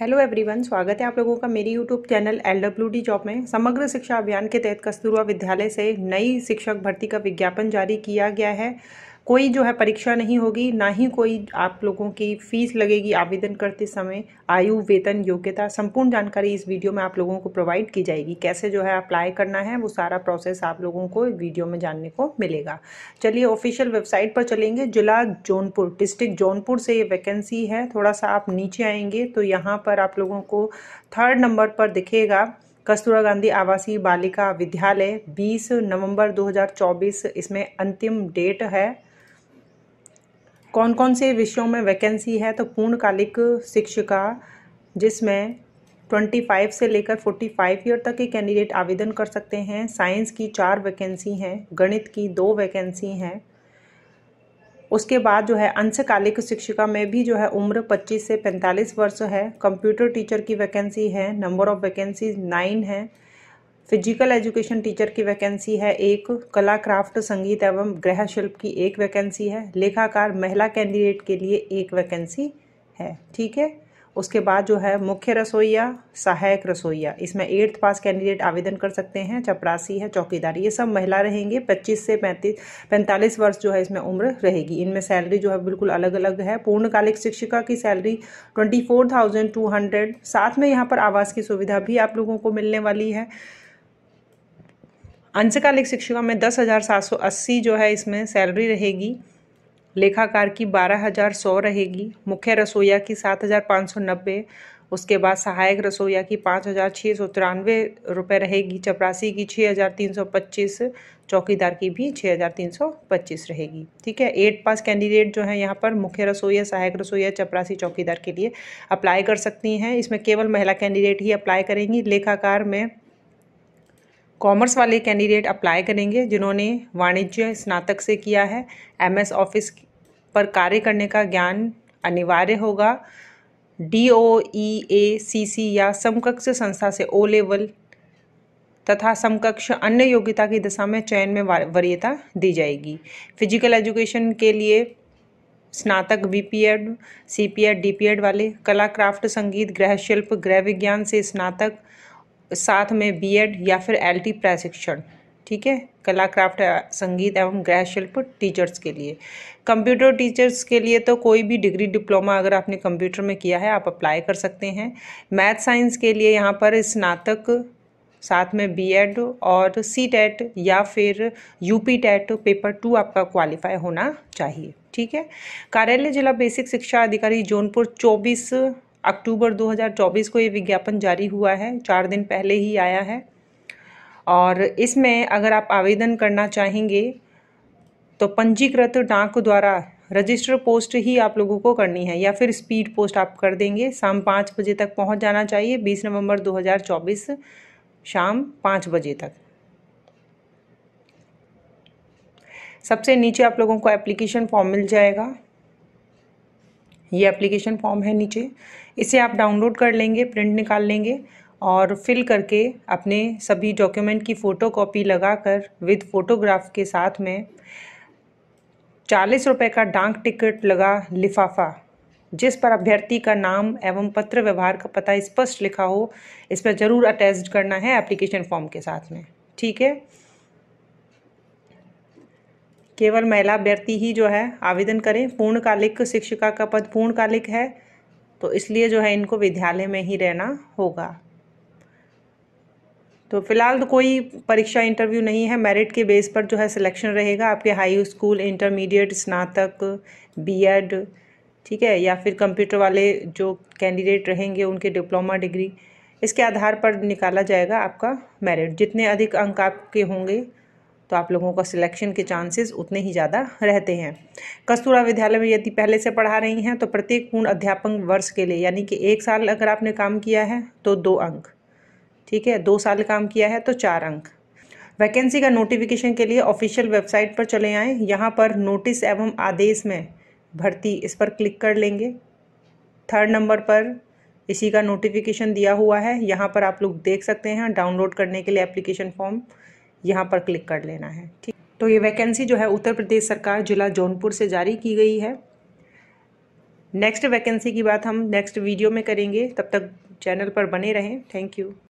hello everyone स्वागत है आप लोगों का मेरी YouTube channel L W D job में समग्र शिक्षा अभियान के तहत कस्तूरबा विद्यालय से नई शिक्षक भर्ती का विज्ञापन जारी किया गया है कोई जो है परीक्षा नहीं होगी ना ही कोई आप लोगों की फ़ीस लगेगी आवेदन करते समय आयु वेतन योग्यता संपूर्ण जानकारी इस वीडियो में आप लोगों को प्रोवाइड की जाएगी कैसे जो है अप्लाई करना है वो सारा प्रोसेस आप लोगों को वीडियो में जानने को मिलेगा चलिए ऑफिशियल वेबसाइट पर चलेंगे जिला जौनपुर डिस्ट्रिक्ट जौनपुर से ये वैकेंसी है थोड़ा सा आप नीचे आएंगे तो यहाँ पर आप लोगों को थर्ड नंबर पर दिखेगा कस्तूरा गांधी आवासीय बालिका विद्यालय 20 नवंबर 2024 इसमें अंतिम डेट है कौन कौन से विषयों में वैकेंसी है तो पूर्णकालिक शिक्षिका जिसमें 25 से लेकर 45 ईयर तक के कैंडिडेट आवेदन कर सकते हैं साइंस की चार वैकेंसी हैं गणित की दो वैकेंसी हैं उसके बाद जो है अंशकालिक शिक्षिका में भी जो है उम्र 25 से 45 वर्ष है कंप्यूटर टीचर की वैकेंसी है नंबर ऑफ वैकेंसी नाइन है फिजिकल एजुकेशन टीचर की वैकेंसी है एक कला क्राफ्ट संगीत एवं गृह शिल्प की एक वैकेंसी है लेखाकार महिला कैंडिडेट के लिए एक वैकेंसी है ठीक है उसके बाद जो है मुख्य रसोईया सहायक रसोईया इसमें एट्थ पास कैंडिडेट आवेदन कर सकते हैं चपरासी है चौकीदार ये सब महिला रहेंगे 25 से 35 45 वर्ष जो है इसमें उम्र रहेगी इनमें सैलरी जो है बिल्कुल अलग अलग है पूर्णकालिक शिक्षिका की सैलरी 24,200 साथ में यहाँ पर आवास की सुविधा भी आप लोगों को मिलने वाली है अंशकालिक शिक्षिका में दस हज़ार सात सौ अस्सी जो है इसमें सैलरी रहेगी लेखाकार की बारह हज़ार सौ रहेगी मुख्य रसोईया की सात हज़ार पाँच सौ नब्बे उसके बाद सहायक रसोईया की पाँच हज़ार छः सौ तिरानवे रुपये रहेगी चपरासी की छः हज़ार तीन सौ पच्चीस चौकीदार की भी छः हज़ार तीन सौ पच्चीस रहेगी ठीक है एट पास कैंडिडेट जो है यहाँ पर मुख्य रसोईया सहायक रसोईया चपरासी चौकीदार के लिए अप्लाई कर सकती हैं इसमें केवल महिला कैंडिडेट ही अप्लाई करेंगी लेखाकार में कॉमर्स वाले कैंडिडेट अप्लाई करेंगे जिन्होंने वाणिज्य स्नातक से किया है एमएस ऑफिस पर कार्य करने का ज्ञान अनिवार्य होगा डी ओ ई ए सी सी या समकक्ष संस्था से ओ लेवल तथा समकक्ष अन्य योग्यता की दिशा में चयन में वरीयता दी जाएगी फिजिकल एजुकेशन के लिए स्नातक B P Ed C P Ed D P Ed वाले कला क्राफ्ट संगीत गृह शिल्प गृह विज्ञान से स्नातक साथ में बीएड या फिर एलटी प्रशिक्षण ठीक है कला क्राफ्ट संगीत एवं गृह शिल्प टीचर्स के लिए कंप्यूटर टीचर्स के लिए तो कोई भी डिग्री डिप्लोमा अगर आपने कंप्यूटर में किया है आप अप्लाई कर सकते हैं मैथ साइंस के लिए यहाँ पर स्नातक साथ में बीएड और सी टेट या फिर यूपी टेट पेपर टू आपका क्वालिफाई होना चाहिए ठीक है कार्यालय जिला बेसिक शिक्षा अधिकारी जौनपुर चौबीस अक्टूबर 2024 को ये विज्ञापन जारी हुआ है चार दिन पहले ही आया है और इसमें अगर आप आवेदन करना चाहेंगे तो पंजीकृत डाक द्वारा रजिस्टर पोस्ट ही आप लोगों को करनी है या फिर स्पीड पोस्ट आप कर देंगे शाम पाँच बजे तक पहुंच जाना चाहिए बीस नवंबर 2024 शाम पाँच बजे तक सबसे नीचे आप लोगों को एप्लीकेशन फॉर्म मिल जाएगा ये एप्लीकेशन फॉर्म है नीचे इसे आप डाउनलोड कर लेंगे प्रिंट निकाल लेंगे और फिल करके अपने सभी डॉक्यूमेंट की फ़ोटो कॉपी लगा कर विद फ़ोटोग्राफ के साथ में चालीस रुपये का डाक टिकट लगा लिफाफा जिस पर अभ्यर्थी का नाम एवं पत्र व्यवहार का पता स्पष्ट लिखा हो इस पर ज़रूर अटैच करना है एप्लीकेशन फॉर्म के साथ में ठीक है केवल महिला अभ्यर्थी ही जो है आवेदन करें पूर्णकालिक शिक्षिका का पद पूर्णकालिक है तो इसलिए जो है इनको विद्यालय में ही रहना होगा तो फिलहाल तो कोई परीक्षा इंटरव्यू नहीं है मेरिट के बेस पर जो है सिलेक्शन रहेगा आपके हाई स्कूल इंटरमीडिएट स्नातक बीएड ठीक है या फिर कंप्यूटर वाले जो कैंडिडेट रहेंगे उनके डिप्लोमा डिग्री इसके आधार पर निकाला जाएगा आपका मेरिट जितने अधिक अंक आपके होंगे तो आप लोगों का सिलेक्शन के चांसेस उतने ही ज़्यादा रहते हैं कस्तूरा विद्यालय में यदि पहले से पढ़ा रही हैं तो प्रत्येक पूर्ण अध्यापन वर्ष के लिए यानी कि एक साल अगर आपने काम किया है तो दो अंक ठीक है दो साल काम किया है तो चार अंक वैकेंसी का नोटिफिकेशन के लिए ऑफिशियल वेबसाइट पर चले आएँ यहाँ पर नोटिस एवं आदेश में भर्ती इस पर क्लिक कर लेंगे थर्ड नंबर पर इसी का नोटिफिकेशन दिया हुआ है यहाँ पर आप लोग देख सकते हैं डाउनलोड करने के लिए एप्लीकेशन फॉर्म यहाँ पर क्लिक कर लेना है ठीक तो ये वैकेंसी जो है उत्तर प्रदेश सरकार जिला जौनपुर से जारी की गई है नेक्स्ट वैकेंसी की बात हम नेक्स्ट वीडियो में करेंगे तब तक चैनल पर बने रहें थैंक यू